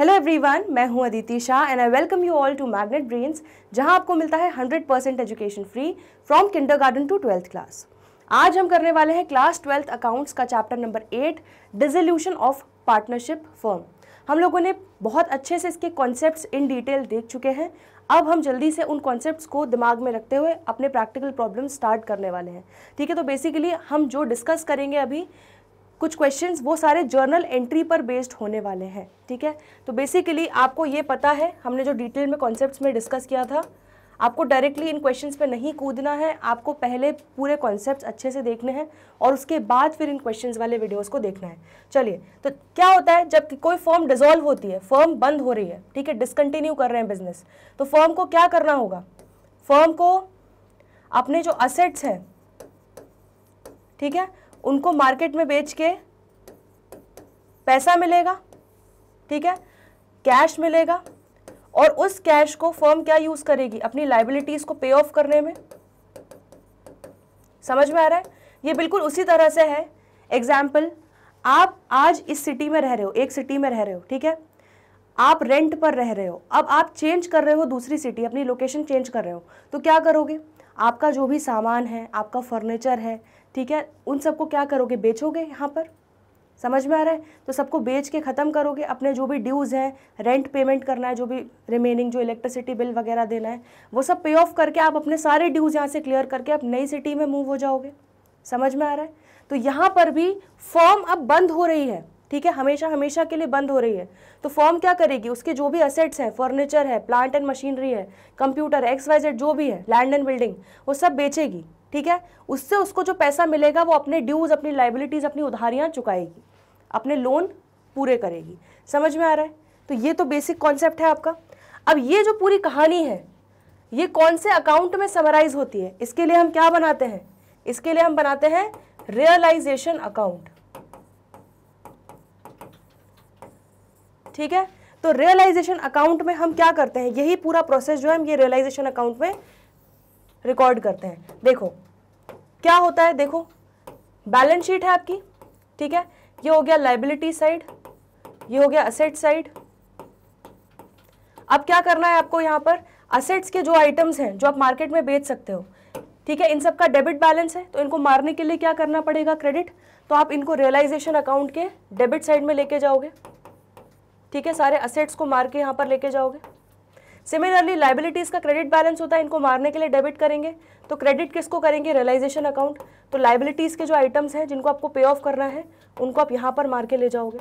Hello everyone मैं हूं Aditi Shah and I welcome you all to Magnet Brains जहां आपको मिलता है 100 percent education free from kindergarten to twelfth class आज हम करने वाले हैं क्लास ट्वेल्थ अकाउंट्स का chapter number eight dissolution of partnership firm हम लोगों ने बहुत अच्छे से इसके कॉन्सेप्ट इन डिटेल देख चुके हैं अब हम जल्दी से उन कॉन्सेप्ट्स को दिमाग में रखते हुए अपने प्रैक्टिकल प्रॉब्लम स्टार्ट करने वाले हैं ठीक है तो बेसिकली हम जो डिस्कस करेंगे अभी कुछ क्वेश्चंस वो सारे जर्नल एंट्री पर बेस्ड होने वाले हैं ठीक है तो बेसिकली आपको ये पता है हमने जो डिटेल में कॉन्सेप्ट में डिस्कस किया था आपको डायरेक्टली इन क्वेश्चंस पे नहीं कूदना है आपको पहले पूरे कॉन्सेप्ट अच्छे से देखने हैं और उसके बाद फिर इन क्वेश्चंस वाले वीडियोस को देखना है चलिए तो क्या होता है जब कोई फर्म डिजोल्व होती है फर्म बंद हो रही है ठीक है डिसकंटिन्यू कर रहे हैं बिजनेस तो फर्म को क्या करना होगा फर्म को अपने जो असेट्स हैं ठीक है उनको मार्केट में बेच के पैसा मिलेगा ठीक है कैश मिलेगा और उस कैश को फर्म क्या यूज़ करेगी अपनी लाइबिलिटीज़ को पे ऑफ करने में समझ में आ रहा है ये बिल्कुल उसी तरह से है एग्जाम्पल आप आज इस सिटी में रह रहे हो एक सिटी में रह रहे हो ठीक है आप रेंट पर रह रहे हो अब आप चेंज कर रहे हो दूसरी सिटी अपनी लोकेशन चेंज कर रहे हो तो क्या करोगे आपका जो भी सामान है आपका फर्नीचर है ठीक है उन सबको क्या करोगे बेचोगे यहाँ पर समझ में आ रहा है तो सबको बेच के ख़त्म करोगे अपने जो भी ड्यूज़ हैं रेंट पेमेंट करना है जो भी रिमेनिंग जो इलेक्ट्रिसिटी बिल वगैरह देना है वो सब पे ऑफ करके आप अपने सारे ड्यूज़ यहाँ से क्लियर करके आप नई सिटी में मूव हो जाओगे समझ में आ रहा है तो यहाँ पर भी फॉर्म अब बंद हो रही है ठीक है हमेशा हमेशा के लिए बंद हो रही है तो फॉर्म क्या करेगी उसके जो भी असेट्स हैं फर्नीचर है प्लांट एंड मशीनरी है कंप्यूटर एक्स वाई जेड जो भी है लैंड एंड बिल्डिंग वो सब बेचेगी ठीक है उससे उसको जो पैसा मिलेगा वो अपने ड्यूज अपनी लाइबिलिटीज़ अपनी उधारियाँ चुकाएगी अपने लोन पूरे करेगी समझ में आ रहा है तो ये तो बेसिक कॉन्सेप्ट है आपका अब ये जो पूरी कहानी है ये कौन से अकाउंट में समराइज होती है इसके लिए हम क्या बनाते हैं इसके लिए हम बनाते हैं रियलाइजेशन अकाउंट ठीक है तो रियलाइजेशन अकाउंट में हम क्या करते हैं यही पूरा प्रोसेस जो है हम ये रियलाइजेशन अकाउंट में रिकॉर्ड करते हैं देखो क्या होता है देखो बैलेंस शीट है आपकी ठीक है ये हो गया लाइबिलिटी साइड ये हो गया असेट साइड अब क्या करना है आपको यहां पर असेट्स के जो आइटम्स हैं जो आप मार्केट में बेच सकते हो ठीक है इन सब का डेबिट बैलेंस है तो इनको मारने के लिए क्या करना पड़ेगा क्रेडिट तो आप इनको रियलाइजेशन अकाउंट के डेबिट साइड में लेके जाओगे ठीक है सारे असेट्स को मार के यहां पर लेके जाओगे सिमिलरली लाइबिलिटीज़ का क्रेडिट बैलेंस होता है इनको मारने के लिए डेबिट करेंगे तो क्रेडिट किसको करेंगे रियलाइजेशन अकाउंट तो लाइबिलिटीज़ के जो आइटम्स हैं जिनको आपको पे ऑफ करना है उनको आप यहाँ पर मार के ले जाओगे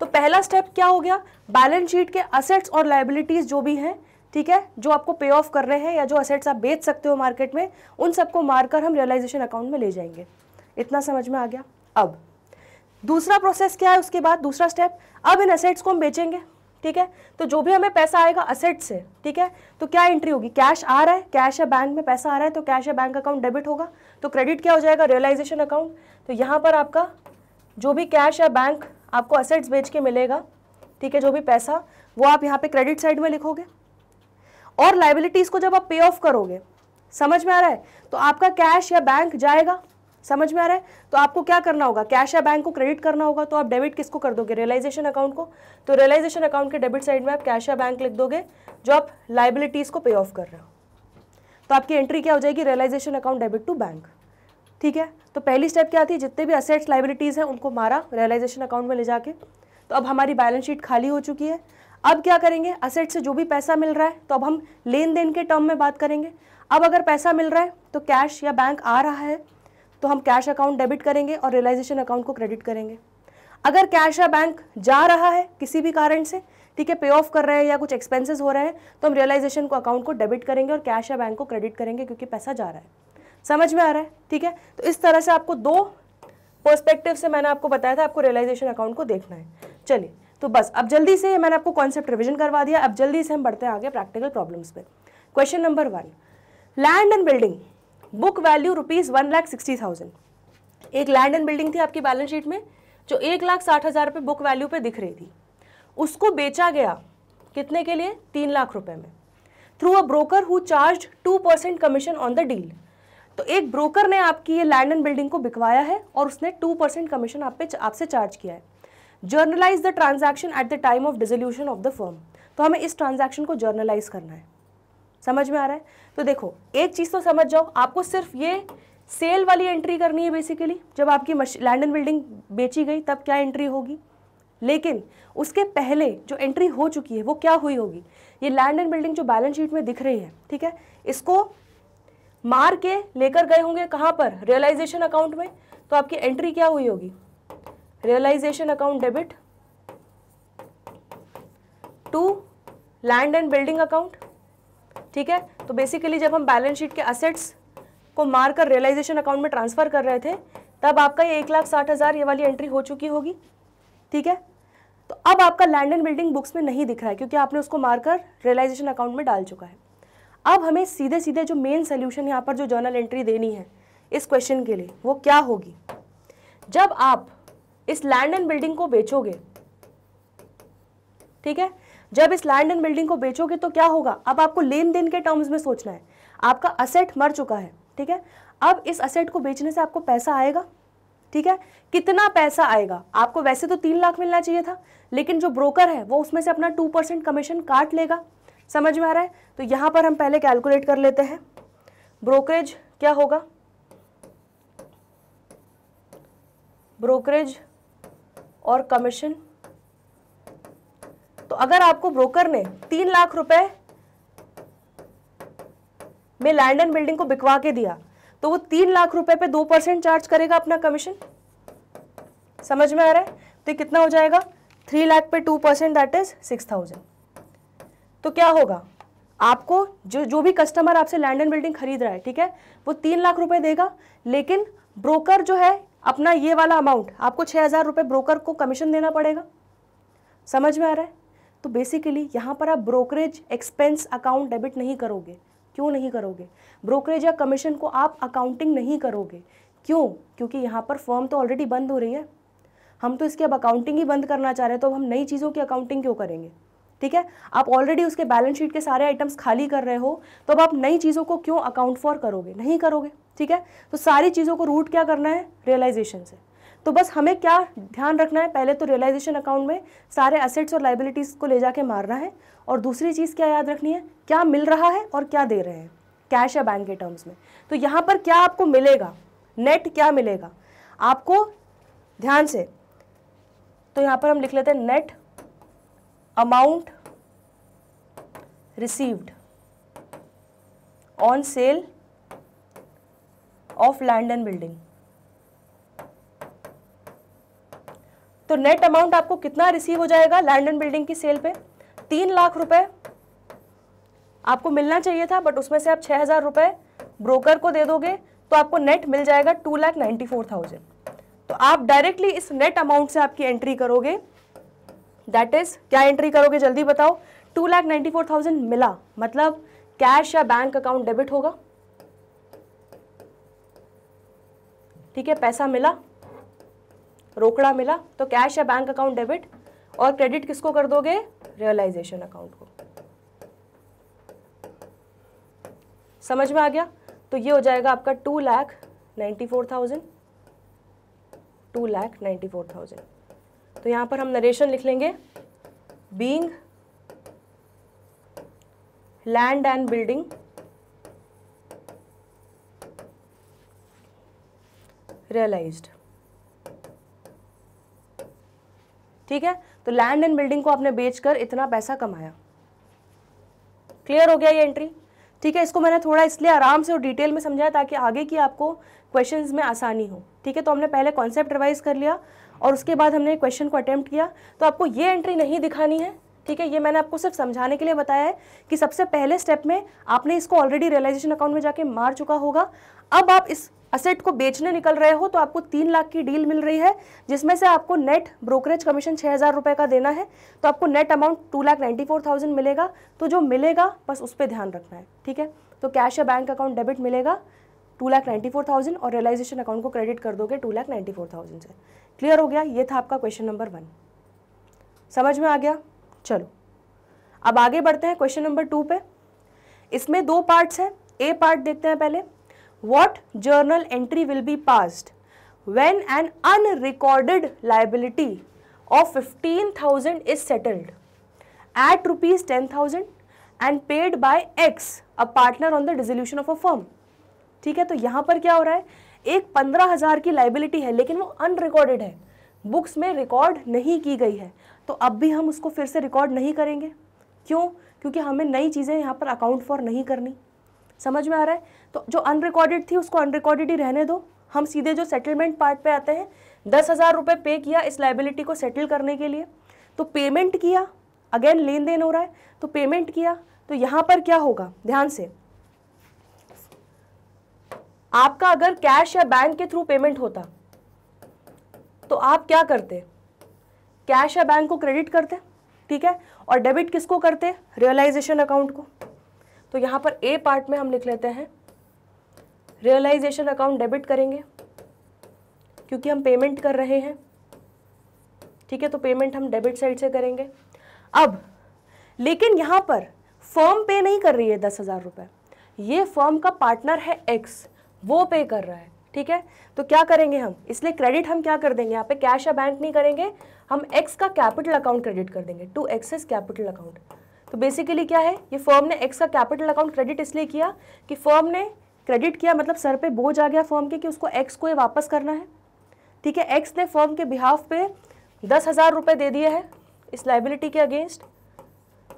तो पहला स्टेप क्या हो गया बैलेंस शीट के असेट्स और लाइबिलिटीज़ जो भी हैं ठीक है जो आपको पे ऑफ कर रहे हैं या जो असेट्स आप बेच सकते हो मार्केट में उन सबको मारकर हम रियलाइजेशन अकाउंट में ले जाएंगे इतना समझ में आ गया अब दूसरा प्रोसेस क्या है उसके बाद दूसरा स्टेप अब इन असेट्स को हम बेचेंगे ठीक है तो जो भी हमें पैसा आएगा असेट से ठीक है तो क्या एंट्री होगी कैश आ रहा है कैश या बैंक में पैसा आ रहा है तो कैश या बैंक अकाउंट डेबिट होगा तो क्रेडिट क्या हो जाएगा रियलाइजेशन अकाउंट तो यहाँ पर आपका जो भी कैश या बैंक आपको असेट्स बेच के मिलेगा ठीक है जो भी पैसा वो आप यहाँ पे क्रेडिट साइड में लिखोगे और लाइबिलिटीज़ को जब आप पे ऑफ करोगे समझ में आ रहा है तो आपका कैश या बैंक जाएगा समझ में आ रहा है तो आपको क्या करना होगा कैश या बैंक को क्रेडिट करना होगा तो आप डेबिट किसको कर दोगे रियलाइजेशन अकाउंट को तो रियलाइजेशन अकाउंट के डेबिट साइड में आप कैश या बैंक लिख दोगे जो आप लाइबिलिटीज़ को पे ऑफ कर रहे हो तो आपकी एंट्री क्या हो जाएगी realisation account debit to bank ठीक है तो पहली स्टेप क्या थी जितने भी असेट्स लाइबिलिटीज़ हैं उनको मारा रियलाइजेशन अकाउंट में ले जाके तो अब हमारी बैलेंस शीट खाली हो चुकी है अब क्या करेंगे असेट से जो भी पैसा मिल रहा है तो अब हम लेन देन के टर्म में बात करेंगे अब अगर पैसा मिल रहा है तो कैश या बैंक आ रहा है तो हम कैश अकाउंट डेबिट करेंगे और रियलाइजेशन अकाउंट को क्रेडिट करेंगे अगर कैश या बैंक जा रहा है किसी भी कारण से ठीक है पे ऑफ कर रहे हैं या कुछ एक्सपेंसेस हो रहे हैं तो हम रियलाइजेशन को अकाउंट को डेबिट करेंगे और कैश या बैंक को क्रेडिट करेंगे क्योंकि पैसा जा रहा है समझ में आ रहा है ठीक है तो इस तरह से आपको दो पर्स्पेक्टिव से मैंने आपको बताया था आपको रियलाइजेशन अकाउंट को देखना है चलिए तो बस अब जल्दी से मैंने आपको कॉन्सेप्ट रिविजन करवा दिया अब जल्दी से हम बढ़ते हैं आगे प्रैक्टिकल प्रॉब्लम्स पर question number one land and building book value rupees one lakh sixty thousand एक लैंड एंड बिल्डिंग थी आपकी बैलेंस शीट में जो एक लाख साठ हज़ार रुपये बुक वैल्यू पे दिख रही थी उसको बेचा गया कितने के लिए तीन लाख रुपए में through a broker who charge two percent commission on the deal तो एक ब्रोकर ने आपकी ये लैंड एंड बिल्डिंग को बिकवाया है और उसने टू परसेंट कमीशन आप पे आपसे चार्ज किया है journalise the transaction at the time of dissolution of the firm तो हमें इस ट्रांजैक्शन को जर्नलाइज करना है समझ में आ रहा है तो देखो एक चीज़ तो समझ जाओ आपको सिर्फ ये सेल वाली एंट्री करनी है बेसिकली जब आपकी लैंड एंड बिल्डिंग बेची गई तब क्या एंट्री होगी लेकिन उसके पहले जो एंट्री हो चुकी है वो क्या हुई होगी ये लैंड एंड बिल्डिंग जो बैलेंस शीट में दिख रही है ठीक है इसको मार के लेकर गए होंगे कहाँ पर रियलाइजेशन अकाउंट में तो आपकी एंट्री क्या हुई होगी realisation account debit to land and building account ठीक है तो बेसिकली जब हम बैलेंस शीट के असेट्स को मारकर रियलाइजेशन अकाउंट में ट्रांसफ़र कर रहे थे तब आपका ये एक लाख साठ हज़ार ये वाली एंट्री हो चुकी होगी ठीक है तो अब आपका लैंड एंड बिल्डिंग बुक्स में नहीं दिख रहा है क्योंकि आपने उसको मारकर रियलाइजेशन अकाउंट में डाल चुका है अब हमें सीधे सीधे जो मेन सोल्यूशन यहाँ पर जो जर्नल एंट्री देनी है इस क्वेश्चन के लिए वो क्या होगी जब आप इस लैंड एंड बिल्डिंग को बेचोगे ठीक है जब इस लैंड एंड बिल्डिंग को बेचोगे तो क्या होगा अब आपको लेन देन के टर्म्स में सोचना है आपका असेट मर चुका है ठीक है अब इस असेट को बेचने से आपको पैसा आएगा ठीक है कितना पैसा आएगा आपको वैसे तो तीन लाख मिलना चाहिए था लेकिन जो ब्रोकर है वो उसमें से अपना टू परसेंट कमीशन काट लेगा समझ में आ रहा है तो यहां पर हम पहले कैलकुलेट कर लेते हैं ब्रोकरेज क्या होगा ब्रोकरेज और कमीशन तो अगर आपको ब्रोकर ने तीन लाख रुपए में लैंड एंड बिल्डिंग को बिकवा के दिया तो वो तीन लाख रुपए पे दो परसेंट चार्ज करेगा अपना कमीशन समझ में आ रहा है तो कितना हो जाएगा थ्री लाख पे two percent that is six thousand तो क्या होगा आपको जो जो भी कस्टमर आपसे लैंड एंड बिल्डिंग खरीद रहा है ठीक है वो तीन लाख रुपए देगा लेकिन ब्रोकर जो है अपना ये वाला अमाउंट आपको छह हज़ार रुपए ब्रोकर को कमीशन देना पड़ेगा समझ में आ रहा है तो बेसिकली यहाँ पर आप ब्रोकरेज एक्सपेंस अकाउंट डेबिट नहीं करोगे क्यों नहीं करोगे ब्रोकरेज या कमीशन को आप अकाउंटिंग नहीं करोगे क्यों क्योंकि यहाँ पर फर्म तो ऑलरेडी बंद हो रही है हम तो इसके अब अकाउंटिंग ही बंद करना चाह रहे हैं तो अब हम नई चीज़ों की अकाउंटिंग क्यों करेंगे ठीक है आप ऑलरेडी उसके बैलेंस शीट के सारे आइटम्स खाली कर रहे हो तो अब आप नई चीज़ों को क्यों अकाउंट फॉर करोगे नहीं करोगे ठीक है तो सारी चीज़ों को रूट क्या करना है रियलाइजेशन से तो बस हमें क्या ध्यान रखना है पहले तो रियलाइजेशन अकाउंट में सारे असेट्स और लाइबिलिटीज़ को ले जाके मारना है और दूसरी चीज़ क्या याद रखनी है क्या मिल रहा है और क्या दे रहे हैं कैश या बैंक के टर्म्स में तो यहाँ पर क्या आपको मिलेगा नेट क्या मिलेगा आपको ध्यान से तो यहाँ पर हम लिख लेते हैं net amount received on sale of land and building तो नेट अमाउंट आपको कितना रिसीव हो जाएगा लैंड एंड बिल्डिंग की सेल पे तीन लाख रुपए आपको मिलना चाहिए था बट उसमें से आप छः हज़ार रुपये ब्रोकर को दे दोगे तो आपको नेट मिल जाएगा two lakh ninety four thousand तो आप डायरेक्टली इस नेट अमाउंट से आपकी एंट्री करोगे दैट इज़ क्या एंट्री करोगे जल्दी बताओ two lakh ninety four thousand मिला मतलब कैश या बैंक अकाउंट डेबिट होगा ठीक है पैसा मिला रोकड़ा मिला तो कैश या बैंक अकाउंट डेबिट और क्रेडिट किसको कर दोगे रियलाइजेशन अकाउंट को समझ में आ गया तो ये हो जाएगा आपका two lakh ninety four thousand two lakh ninety four thousand तो यहां पर हम नरेशन लिख लेंगे being land and building realised ठीक है तो लैंड एंड बिल्डिंग को आपने बेचकर इतना पैसा कमाया क्लियर हो गया ये एंट्री ठीक है इसको मैंने थोड़ा इसलिए आराम से और डिटेल में समझाया ताकि आगे की आपको क्वेश्चन में आसानी हो ठीक है तो हमने पहले कॉन्सेप्ट रिवाइज कर लिया और उसके बाद हमने क्वेश्चन को अटैम्प्ट किया तो आपको ये एंट्री नहीं दिखानी है ठीक है ये मैंने आपको सिर्फ समझाने के लिए बताया है कि सबसे पहले स्टेप में आपने इसको ऑलरेडी रियलाइजेशन अकाउंट में जाके मार चुका होगा अब आप इस असेट को बेचने निकल रहे हो तो आपको तीन लाख की डील मिल रही है जिसमें से आपको नेट ब्रोकरेज कमीशन छः हज़ार रुपये का देना है तो आपको net amount two lakh ninety four thousand मिलेगा तो जो मिलेगा बस उस पर ध्यान रखना है ठीक है तो कैश या बैंक अकाउंट डेबिट मिलेगा two lakh ninety four thousand और रियलाइजेशन अकाउंट को क्रेडिट कर दोगे two lakh ninety four thousand से क्लियर हो गया ये था आपका क्वेश्चन नंबर वन समझ में आ गया चलो अब आगे बढ़ते हैं क्वेश्चन नंबर टू पे इसमें दो पार्ट्स हैं ए पार्ट देखते हैं पहले what journal entry will be passed when an unrecorded liability of 15000 is settled at rupees 10000 and paid by x a partner on the dissolution of a firm ठीक है तो यहाँ पर क्या हो रहा है एक पंद्रह हजार की लाइबिलिटी है लेकिन वो अनरिकॉर्डेड है बुक्स में रिकॉर्ड नहीं की गई है तो अब भी हम उसको फिर से रिकॉर्ड नहीं करेंगे क्यों क्योंकि हमें नई चीज़ें यहाँ पर अकाउंट फॉर नहीं करनी समझ में आ रहा है तो जो अनरिकॉर्डेड थी उसको अनरिकॉर्डेड ही रहने दो हम सीधे जो सेटलमेंट पार्ट पे आते हैं दस हज़ार रुपये पे किया इस लाइबिलिटी को सेटल करने के लिए तो पेमेंट किया अगेन लेन देन हो रहा है तो पेमेंट किया तो यहाँ पर क्या होगा ध्यान से आपका अगर कैश या बैंक के थ्रू पेमेंट होता तो आप क्या करते कैश या बैंक को क्रेडिट करते ठीक है और डेबिट किसको करते रियलाइजेशन अकाउंट को तो यहाँ पर ए पार्ट में हम लिख लेते हैं रियलाइजेशन अकाउंट डेबिट करेंगे क्योंकि हम पेमेंट कर रहे हैं ठीक है तो पेमेंट हम डेबिट साइड से करेंगे अब लेकिन यहां पर फॉर्म पे नहीं कर रही है दस हज़ार रुपए ये फॉर्म का पार्टनर है एक्स वो पे कर रहा है ठीक है तो क्या करेंगे हम इसलिए क्रेडिट हम क्या कर देंगे यहाँ पे कैश या बैंक नहीं करेंगे हम एक्स का कैपिटल अकाउंट क्रेडिट कर देंगे टू एक्सेस कैपिटल अकाउंट तो बेसिकली क्या है ये फॉर्म ने एक्स का कैपिटल अकाउंट क्रेडिट इसलिए किया कि फॉर्म ने क्रेडिट किया मतलब सर पे बोझ आ गया फॉर्म के कि उसको एक्स को ये वापस करना है ठीक है एक्स ने फॉर्म के बिहाफ पे दस हज़ार रुपये दे दिए हैं इस लाइबिलिटी के अगेंस्ट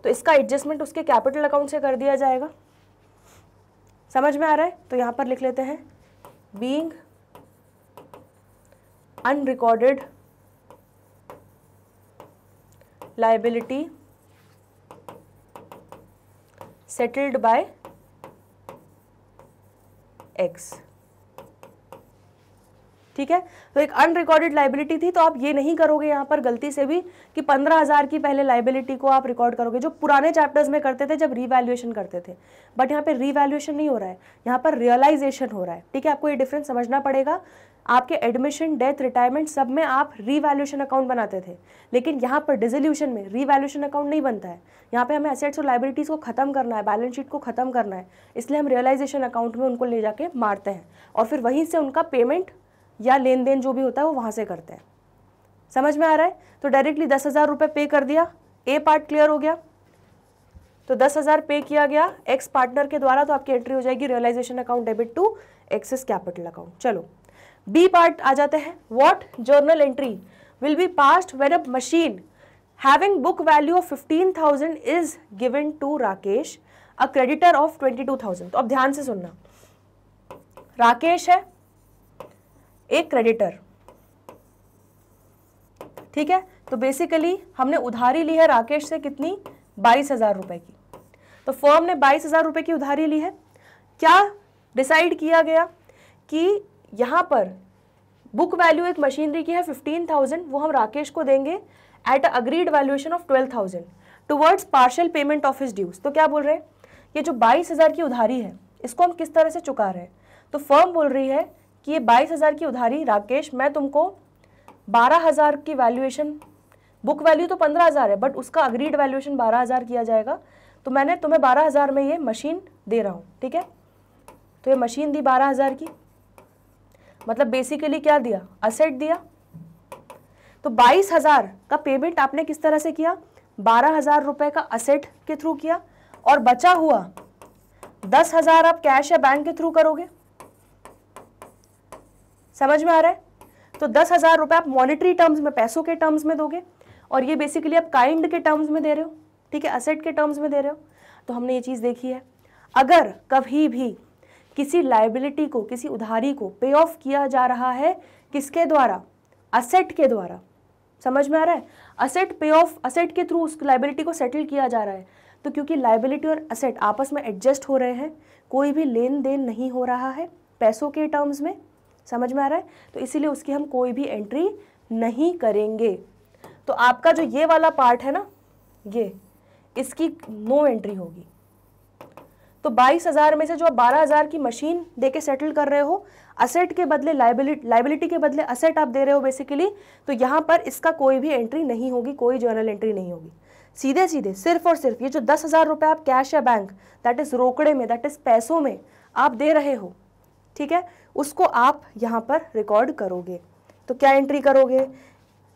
तो इसका एडजस्टमेंट उसके कैपिटल अकाउंट से कर दिया जाएगा समझ में आ रहा है तो यहाँ पर लिख लेते हैं being unrecorded liability settled by x ठीक है तो एक अनरिकॉर्डेड लाइबिलिटी थी तो आप ये नहीं करोगे यहाँ पर गलती से भी कि पंद्रह हज़ार की पहले लाइबिलिटी को आप रिकॉर्ड करोगे जो पुराने चैप्टर्स में करते थे जब रिवैल्यूएशन करते थे बट यहाँ पर रिवैल्यूएशन नहीं हो रहा है यहाँ पर रियलाइजेशन हो रहा है ठीक है आपको ये डिफरेंस समझना पड़ेगा आपके एडमिशन डेथ रिटायरमेंट सब में आप रीवैल्यूशन अकाउंट बनाते थे लेकिन यहाँ पर डिजोल्यूशन में रीवैल्यूशन अकाउंट नहीं बनता है यहाँ पे हमें एसेट्स और लाइबिलिटीज़ को खत्म करना है बैलेंस शीट को खत्म करना है इसलिए हम रियलाइजेशन अकाउंट में उनको ले जाके मारते हैं और फिर वहीं से उनका पेमेंट या लेन देन जो भी होता है वो वहाँ से करते हैं समझ में आ रहा है तो डायरेक्टली दस हज़ार रुपये पे कर दिया ए पार्ट क्लियर हो गया तो दस हज़ार पे किया गया एक्स पार्टनर के द्वारा तो आपकी एंट्री हो जाएगी realisation account debit to X's capital account चलो बी पार्ट आ जाते हैं what journal entry will be passed will a machine having book value of fifteen thousand is 15000 to Rakesh a creditor of twenty two thousand तो अब ध्यान से सुनना राकेश है एक क्रेडिटर ठीक है तो बेसिकली हमने उधारी ली है राकेश से कितनी बाईस हज़ार रुपए की तो फर्म ने बाईस हज़ार रुपए की उधारी ली है क्या डिसाइड किया गया कि यहां पर बुक वैल्यू एक मशीनरी की है फिफ्टीन थाउजेंड वो हम राकेश को देंगे at a agreed valuation of twelve thousand towards partial payment of his dues तो क्या बोल रहे हैं ये जो बाईस हज़ार की उधारी है इसको हम किस तरह से चुका रहे हैं तो फर्म बोल रही है कि ये बाईस हज़ार की उधारी राकेश मैं तुमको बारह हज़ार की वैल्यूएशन बुक वैल्यू तो पंद्रह हज़ार है बट उसका अग्रीड वैल्यूएशन बारह हज़ार किया जाएगा तो मैंने तुम्हें बारह हज़ार में ये मशीन दे रहा हूँ ठीक है तो ये मशीन दी बारह हज़ार की मतलब बेसिकली क्या दिया असेट दिया तो बाईस हज़ार का पेमेंट आपने किस तरह से किया बारह हज़ार रुपये का असेट के थ्रू किया और बचा हुआ दस हज़ार आप कैश या बैंक के थ्रू करोगे समझ में आ रहा है तो दस हज़ार रुपये आप मॉनिटरी टर्म्स में पैसों के टर्म्स में दोगे और ये बेसिकली आप काइंड के टर्म्स में दे रहे हो ठीक है असेट के टर्म्स में दे रहे हो तो हमने ये चीज़ देखी है अगर कभी भी किसी लाइबिलिटी को किसी उधारी को पे ऑफ किया जा रहा है किसके द्वारा असेट के द्वारा समझ में आ रहा है असेट पे ऑफ असेट के थ्रू उस लाइबिलिटी को सेटल किया जा रहा है तो क्योंकि लाइबिलिटी और असेट आपस में एडजस्ट हो रहे हैं कोई भी लेन देन नहीं हो रहा है पैसों के टर्म्स में समझ में आ रहा है तो इसीलिए उसकी हम कोई भी एंट्री नहीं करेंगे तो आपका जो ये वाला पार्ट है ना ये इसकी नो एंट्री होगी तो बाईस हज़ार में से जो आप बारह की मशीन देके सेटल कर रहे हो असेट के बदले लाइबिलिटी लाइबिलिटी के बदले असेट आप दे रहे हो बेसिकली तो यहाँ पर इसका कोई भी एंट्री नहीं होगी कोई जर्नल एंट्री नहीं होगी सीधे सीधे सिर्फ और सिर्फ ये जो दस हज़ार रुपये आप कैश या बैंक दैट इज़ रोकड़े में दैट इज़ पैसों में आप दे रहे हो ठीक है उसको आप यहाँ पर रिकॉर्ड करोगे तो क्या एंट्री करोगे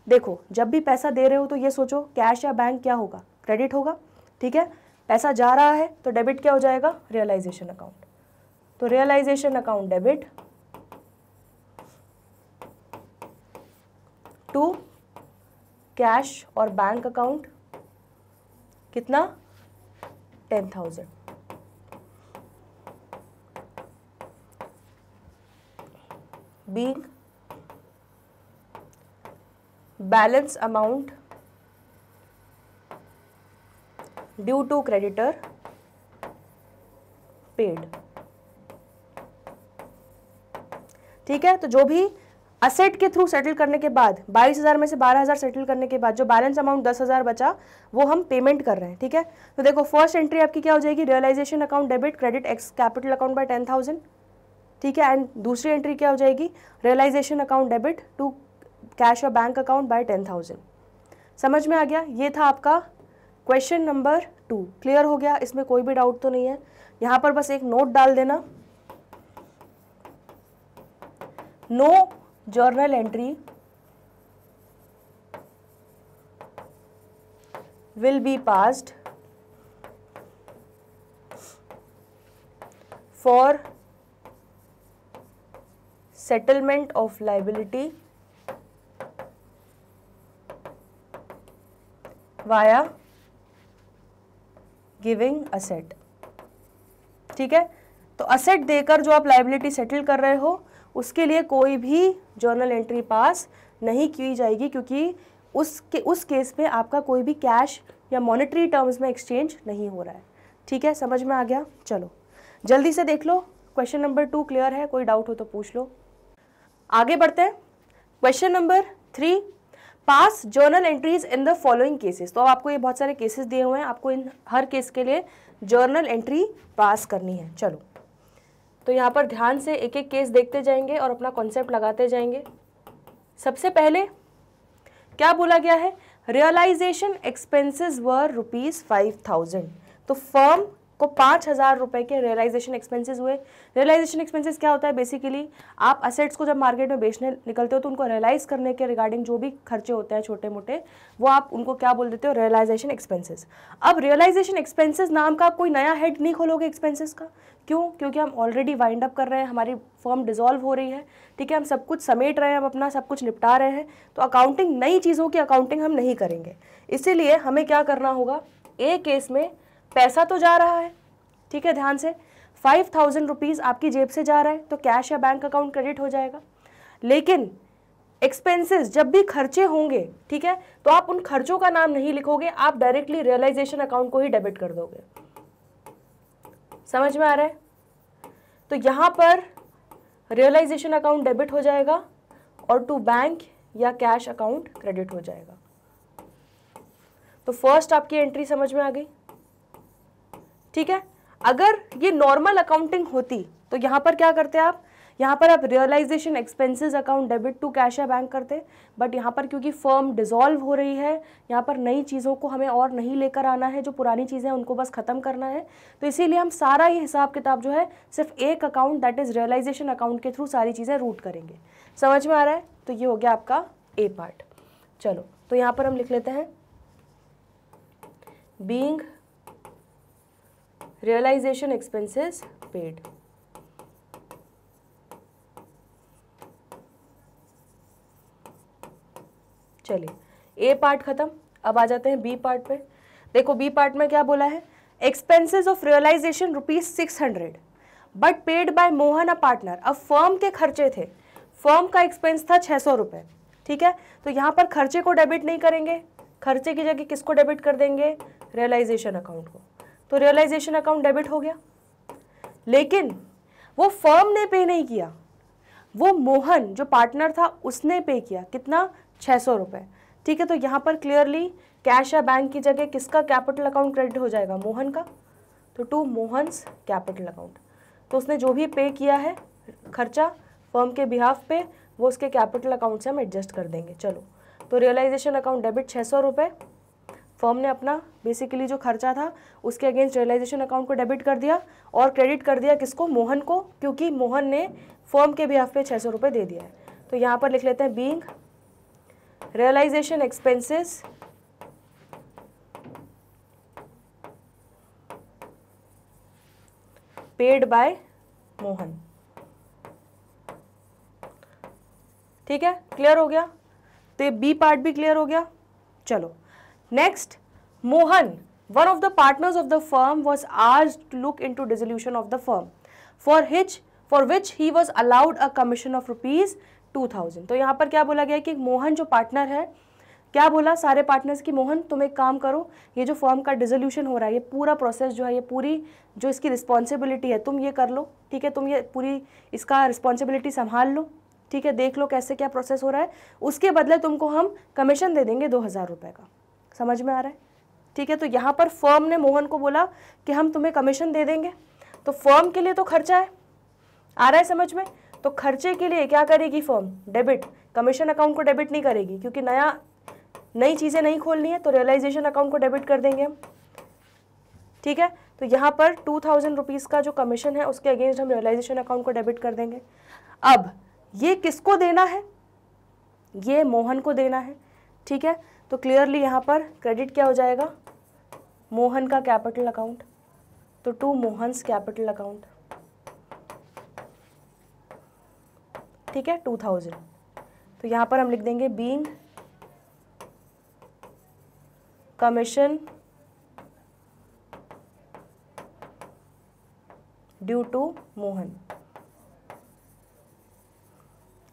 देखो जब भी पैसा दे रहे हो तो ये सोचो कैश या बैंक क्या होगा क्रेडिट होगा ठीक है पैसा जा रहा है तो डेबिट क्या हो जाएगा रियलाइजेशन अकाउंट तो realisation account debit to cash और बैंक अकाउंट कितना ten thousand being balance amount due to creditor paid ठीक है तो जो भी असेट के थ्रू सेटल करने के बाद 22,000 में से 12,000 सेटल करने के बाद जो बैलेंस अमाउंट 10,000 बचा वो हम पेमेंट कर रहे हैं ठीक है तो देखो फर्स्ट एंट्री आपकी क्या हो जाएगी realisation account debit credit X capital account by 10,000 ठीक है एंड दूसरी एंट्री क्या हो जाएगी realisation account debit to cash और bank account by ten thousand समझ में आ गया ये था आपका क्वेश्चन नंबर टू क्लियर हो गया इसमें कोई भी डाउट तो नहीं है यहां पर बस एक नोट डाल देना no journal entry will be passed for settlement of liability via giving asset ठीक है तो असेट देकर जो आप लाइबिलिटी सेटल कर रहे हो उसके लिए कोई भी जर्नल एंट्री पास नहीं की जाएगी क्योंकि उसके उस केस में आपका कोई भी कैश या मॉनेटरी टर्म्स में एक्सचेंज नहीं हो रहा है ठीक है समझ में आ गया चलो जल्दी से देख लो क्वेश्चन नंबर टू क्लियर है कोई डाउट हो तो पूछ लो आगे बढ़ते हैं question number three pass journal entries in the following cases तो अब आपको ये बहुत सारे केसेस दिए हुए हैं आपको इन हर केस के लिए जर्नल एंट्री पास करनी है चलो तो यहाँ पर ध्यान से एक एक केस देखते जाएंगे और अपना कॉन्सेप्ट लगाते जाएंगे सबसे पहले क्या बोला गया है realisation expenses were rupees five thousand तो फर्म आपको पाँच हज़ार रुपये के रियलाइजेशन एक्सपेंसेस हुए रियलाइजेशन एक्सपेंसेस क्या होता है बेसिकली आप असेट्स को जब मार्केट में बेचने निकलते हो तो उनको रियलाइज़ करने के रिगार्डिंग जो भी खर्चे होते हैं छोटे मोटे वो आप उनको क्या बोल देते हो रियलाइजेशन एक्सपेंसेस अब रियलाइजेशन एक्सपेंसेस नाम का आप कोई नया हेड नहीं खोलोगे एक्सपेंसेस का क्यों क्योंकि हम ऑलरेडी वाइंड अप कर रहे हैं हमारी फॉर्म डिजोल्व हो रही है ठीक है हम सब कुछ समेट रहे हैं हम अपना सब कुछ निपटा रहे हैं तो अकाउंटिंग नई चीज़ों की अकाउंटिंग हम नहीं करेंगे इसीलिए हमें क्या करना होगा ए केस में पैसा तो जा रहा है ठीक है ध्यान से फाइव थाउजेंड रुपीज़ आपकी जेब से जा रहा है तो कैश या बैंक अकाउंट क्रेडिट हो जाएगा लेकिन एक्सपेंसेस जब भी खर्चे होंगे ठीक है तो आप उन खर्चों का नाम नहीं लिखोगे आप डायरेक्टली रियलाइजेशन अकाउंट को ही डेबिट कर दोगे समझ में आ रहा है तो यहां पर रियलाइजेशन अकाउंट डेबिट हो जाएगा और टू बैंक या कैश अकाउंट क्रेडिट हो जाएगा तो फर्स्ट आपकी एंट्री समझ में आ गई ठीक है अगर ये नॉर्मल अकाउंटिंग होती तो यहाँ पर क्या करते आप यहाँ पर आप realisation expenses account debit to cash या बैंक करते बट यहाँ पर क्योंकि फर्म डिजोल्व हो रही है यहाँ पर नई चीज़ों को हमें और नहीं लेकर आना है जो पुरानी चीज़ें हैं उनको बस ख़त्म करना है तो इसीलिए हम सारा ये हिसाब किताब जो है सिर्फ एक account that is realisation account के थ्रू सारी चीज़ें रूट करेंगे समझ में आ रहा है तो ये हो गया आपका ए पार्ट चलो तो यहाँ पर हम लिख लेते हैं बींग realization expenses paid. चलिए ए पार्ट खत्म अब आ जाते हैं बी पार्ट पे देखो बी पार्ट में क्या बोला है expenses of realisation rupees six hundred but paid by Mohan a partner अब फर्म के खर्चे थे फर्म का एक्सपेंस था छह सौ रुपए ठीक है तो यहां पर खर्चे को डेबिट नहीं करेंगे खर्चे की जगह किसको डेबिट कर देंगे रियलाइजेशन अकाउंट को तो रियलाइजेशन अकाउंट डेबिट हो गया लेकिन वो फर्म ने पे नहीं किया वो मोहन जो पार्टनर था उसने पे किया कितना छः सौ रुपये ठीक है तो यहाँ पर क्लियरली कैश या बैंक की जगह किसका कैपिटल अकाउंट क्रेडिट हो जाएगा मोहन का तो टू मोहनस कैपिटल अकाउंट तो उसने जो भी पे किया है खर्चा फर्म के बिहाफ पे वो उसके कैपिटल अकाउंट से हम एडजस्ट कर देंगे चलो तो रियलाइजेशन अकाउंट डेबिट छः सौ रुपये फर्म ने अपना बेसिकली जो खर्चा था उसके अगेंस्ट रियलाइजेशन अकाउंट को डेबिट कर दिया और क्रेडिट कर दिया किसको मोहन को क्योंकि मोहन ने फर्म के भी हफ्ते छः सौ दे दिया है तो यहाँ पर लिख लेते हैं being realisation expenses paid by Mohan ठीक है क्लियर हो गया तो ये बी पार्ट भी क्लियर हो गया चलो next Mohan one of the partners of the firm was आज look into dissolution of the firm for which for which he was allowed a commission of rupees two thousand तो यहाँ पर क्या बोला गया कि मोहन जो पार्टनर है क्या बोला सारे पार्टनर्स की मोहन तुम एक काम करो ये जो फॉर्म का डिजोल्यूशन हो रहा है ये पूरा प्रोसेस जो है ये पूरी जो इसकी रिस्पॉन्सिबिलिटी है तुम ये कर लो ठीक है तुम ये पूरी इसका रिस्पॉन्सिबिलिटी संभाल लो ठीक है देख लो कैसे क्या प्रोसेस हो रहा है उसके बदले तुमको हम कमीशन दे देंगे दो हज़ार रुपये का समझ में आ रहा है ठीक है तो यहाँ पर फर्म ने मोहन को बोला कि हम तुम्हें कमीशन दे देंगे तो फर्म के लिए तो खर्चा है आ रहा है समझ में तो खर्चे के लिए क्या करेगी फर्म डेबिट कमीशन अकाउंट को डेबिट नहीं करेगी क्योंकि नया नई चीज़ें नहीं खोलनी है तो रियलाइजेशन अकाउंट को डेबिट कर देंगे हम ठीक है तो यहाँ पर टू थाउजेंड रुपीज़ का जो कमीशन है उसके अगेंस्ट हम रियलाइजेशन अकाउंट को डेबिट कर देंगे अब ये किसको देना है ये मोहन को देना है ठीक है तो क्लियरली यहाँ पर क्रेडिट क्या हो जाएगा मोहन का कैपिटल अकाउंट तो टू मोहन कैपिटल अकाउंट ठीक है टू थाउजेंड तो यहाँ पर हम लिख देंगे being commission due to Mohan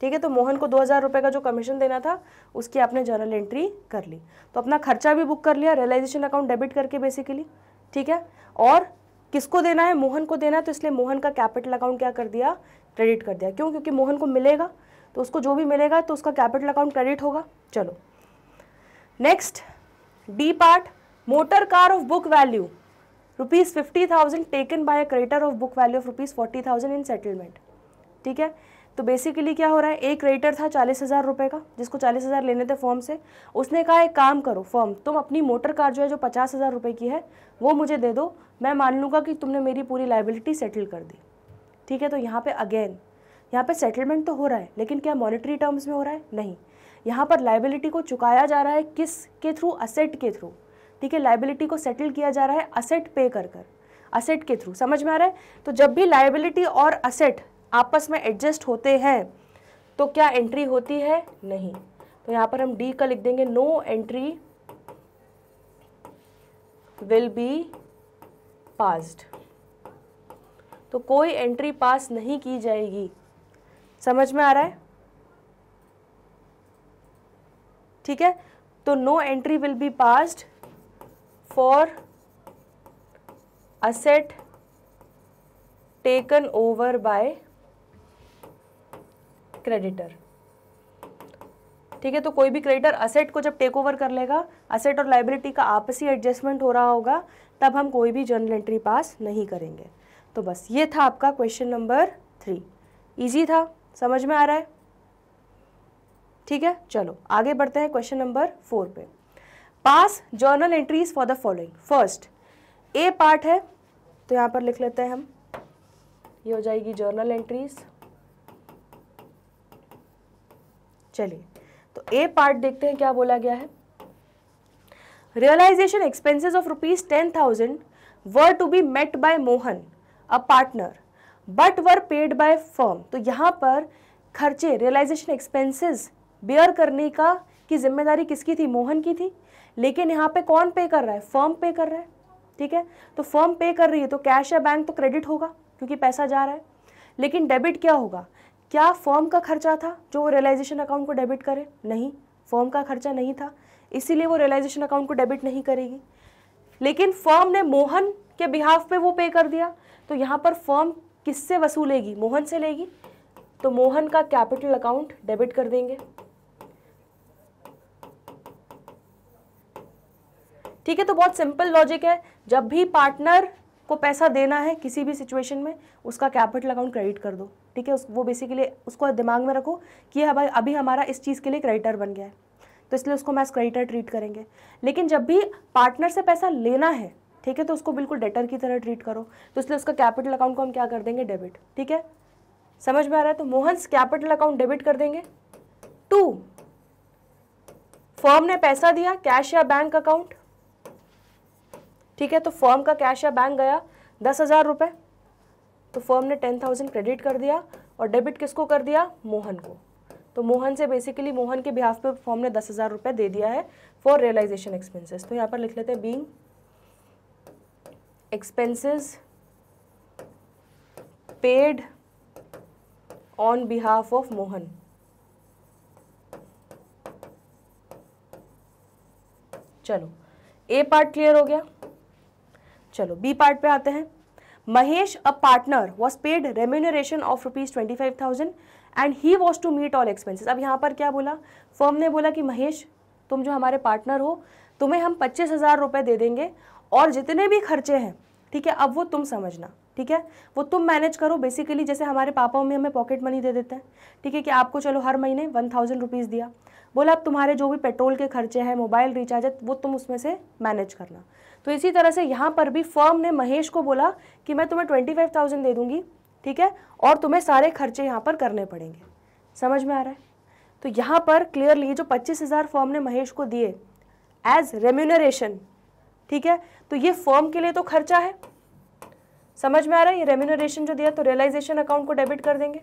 ठीक है तो मोहन को दो हज़ार रुपए का जो कमीशन देना था उसकी आपने जर्नल एंट्री कर ली तो अपना खर्चा भी बुक कर लिया रियलाइजेशन अकाउंट डेबिट करके बेसिकली ठीक है और किसको देना है मोहन को देना है तो इसलिए मोहन का कैपिटल अकाउंट क्या कर दिया क्रेडिट कर दिया क्यों क्योंकि मोहन को मिलेगा तो उसको जो भी मिलेगा तो उसका कैपिटल अकाउंट क्रेडिट होगा चलो next D part motor car of book value rupees fifty thousand taken by a creditor of book value of rupees forty thousand in settlement ठीक है तो बेसिकली क्या हो रहा है एक रेटर था चालीस हज़ार रुपये का जिसको चालीस हज़ार लेने थे फॉर्म से उसने कहा एक काम करो फॉर्म तुम अपनी मोटर कार जो है जो पचास हज़ार रुपये की है वो मुझे दे दो मैं मान लूँगा कि तुमने मेरी पूरी लाइबिलिटी सेटल कर दी ठीक है तो यहाँ पर अगेन यहाँ पर सेटलमेंट तो हो रहा है लेकिन क्या मॉनिटरी टर्म्स में हो रहा है नहीं यहाँ पर लाइबिलिटी को चुकाया जा रहा है किस के थ्रू असेट के थ्रू ठीक है लाइबिलिटी को सेटल किया जा रहा है असेट पे कर कर असेट के थ्रू समझ में आ रहा है तो जब भी लाइबिलिटी और असेट आपस में एडजस्ट होते हैं तो क्या एंट्री होती है नहीं तो यहाँ पर हम डी का लिख देंगे no entry will be passed तो कोई एंट्री पास नहीं की जाएगी समझ में आ रहा है ठीक है तो no entry will be passed for asset taken over by creditor ठीक है तो कोई भी क्रेडिटर असेट को जब टेक ओवर कर लेगा असेट और लाइबिलिटी का आपसी एडजस्टमेंट हो रहा होगा तब हम कोई भी जर्नल एंट्री पास नहीं करेंगे तो बस ये था आपका क्वेश्चन नंबर थ्री इजी था समझ में आ रहा है ठीक है चलो आगे बढ़ते हैं क्वेश्चन नंबर फोर पे pass journal entries for the following first A part है तो यहाँ पर लिख लेते हैं हम ये हो जाएगी जर्नल एंट्रीज़ चलिए तो ए पार्ट देखते हैं क्या बोला गया है realisation expenses of rupees ten thousand were to be met by Mohan a partner but were paid by firm तो यहाँ पर खर्चे रियलाइजेशन एक्सपेंसेस बेयर करने का की जिम्मेदारी किसकी थी मोहन की थी लेकिन यहाँ पे कौन पे कर रहा है फर्म पे कर रहा है ठीक है तो फर्म पे कर रही है तो कैश या बैंक तो क्रेडिट होगा क्योंकि पैसा जा रहा है लेकिन डेबिट क्या होगा क्या फॉर्म का खर्चा था जो वो रियलाइजेशन अकाउंट को डेबिट करे नहीं फॉर्म का खर्चा नहीं था इसीलिए वो रियलाइजेशन अकाउंट को डेबिट नहीं करेगी लेकिन फॉर्म ने मोहन के बिहाफ पे वो पे कर दिया तो यहाँ पर फॉर्म किससे वसूलेगी मोहन से लेगी तो मोहन का कैपिटल अकाउंट डेबिट कर देंगे ठीक है तो बहुत सिंपल लॉजिक है जब भी पार्टनर को पैसा देना है किसी भी सिचुएशन में उसका कैपिटल अकाउंट क्रेडिट कर दो ठीक है वो बेसिकली उसको दिमाग में रखो कि भाई अभी हमारा इस चीज़ के लिए क्रेडिटर बन गया है तो इसलिए उसको मैं क्रेडिटर ट्रीट करेंगे लेकिन जब भी पार्टनर से पैसा लेना है ठीक है तो उसको बिल्कुल डेटर की तरह ट्रीट करो तो इसलिए उसका कैपिटल अकाउंट को हम क्या कर देंगे डेबिट ठीक है समझ में आ रहा है तो मोहनस कैपिटल अकाउंट डेबिट कर देंगे टू फॉर्म ने पैसा दिया कैश या बैंक अकाउंट ठीक है तो फॉर्म का कैश या बैंक गया दस हजार रुपये तो फर्म ने टेन थाउजेंड क्रेडिट कर दिया और डेबिट किसको कर दिया मोहन को तो मोहन से बेसिकली मोहन के बिहाफ पे फॉर्म ने दस हज़ार रुपये दे दिया है फॉर रियलाइजेशन एक्सपेंसेस तो यहाँ पर लिख लेते हैं being expenses paid on behalf of Mohan चलो ए पार्ट क्लियर हो गया चलो बी पार्ट पे आते हैं Mahesh, a partner, was paid remuneration of rupees 25,000 and he was to meet all expenses. अब यहाँ पर क्या बोला फर्म ने बोला कि महेश तुम जो हमारे पार्टनर हो तुम्हें हम पच्चीस हज़ार रुपये दे देंगे और जितने भी खर्चे हैं ठीक है अब वो तुम समझना ठीक है वो तुम मैनेज करो बेसिकली जैसे हमारे पापा में हमें पॉकेट मनी दे देते हैं ठीक है कि आपको चलो हर महीने वन थाउजेंड रुपीज़ दिया बोला अब तुम्हारे जो भी पेट्रोल के खर्चे हैं मोबाइल रिचार्ज है वो तुम उसमें से मैनेज करना तो इसी तरह से यहाँ पर भी फर्म ने महेश को बोला कि मैं तुम्हें ट्वेंटी फाइव थाउजेंड दे दूंगी ठीक है और तुम्हें सारे खर्चे यहाँ पर करने पड़ेंगे समझ में आ रहा है तो यहाँ पर क्लियरली जो पच्चीस हज़ार फॉर्म ने महेश को दिए एज रेम्यूनरेशन ठीक है तो ये फॉर्म के लिए तो खर्चा है समझ में आ रहा है ये रेम्यूनरेशन जो दिया तो रियलाइजेशन अकाउंट को डेबिट कर देंगे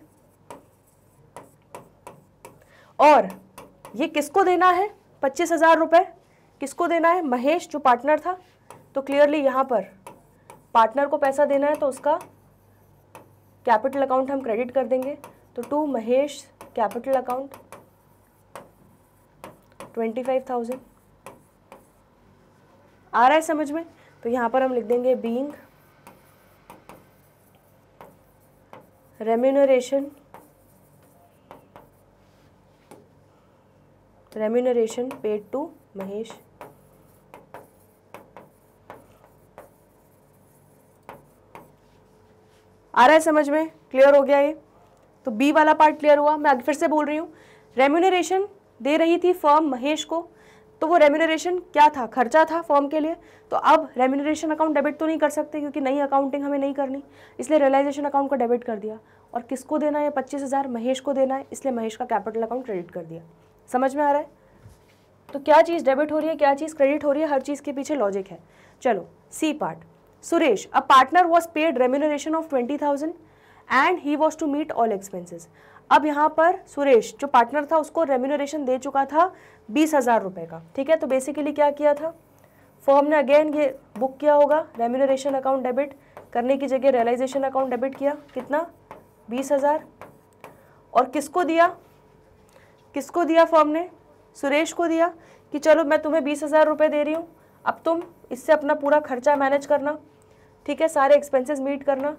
और ये किसको देना है पच्चीस हजार रुपये किसको देना है महेश जो पार्टनर था तो क्लियरली यहाँ पर पार्टनर को पैसा देना है तो उसका कैपिटल अकाउंट हम क्रेडिट कर देंगे तो to Mahesh capital account twenty five thousand आ रहा है समझ में तो यहाँ पर हम लिख देंगे being remuneration remuneration paid to Mahesh आ रहा है समझ में क्लियर हो गया ये तो बी वाला पार्ट क्लियर हुआ मैं फिर से बोल रही हूँ रेम्यूनरेशन दे रही थी फॉर्म महेश को तो वो रेम्यूनरेशन क्या था खर्चा था फॉर्म के लिए तो अब रेम्यूनरेशन अकाउंट डेबिट तो नहीं कर सकते क्योंकि नई अकाउंटिंग हमें नहीं करनी इसलिए रियलाइजेशन अकाउंट को डेबिट कर दिया और किसको देना है पच्चीस हज़ार महेश को देना है इसलिए महेश का कैपिटल अकाउंट क्रेडिट कर दिया समझ में आ रहा है तो क्या चीज़ डेबिट हो रही है क्या चीज़ क्रेडिट हो रही है हर चीज़ के पीछे लॉजिक है चलो C part Suresh, a partner was paid remuneration of 20,000 and he was to meet all expenses. अब यहाँ पर सुरेश जो पार्टनर था उसको रेम्यूनरेशन दे चुका था बीस हज़ार रुपए का ठीक है तो बेसिकली क्या किया था फॉर्म ने अगेन ये बुक किया होगा रेम्यूनरेशन अकाउंट डेबिट करने की जगह रियलाइजेशन अकाउंट डेबिट किया कितना बीस हज़ार और किसको दिया किसको दिया फॉर्म ने सुरेश को दिया कि चलो मैं तुम्हें बीस हज़ार रुपये दे रही हूँ अब तुम इससे अपना पूरा खर्चा मैनेज करना ठीक है सारे एक्सपेंसेस मीट करना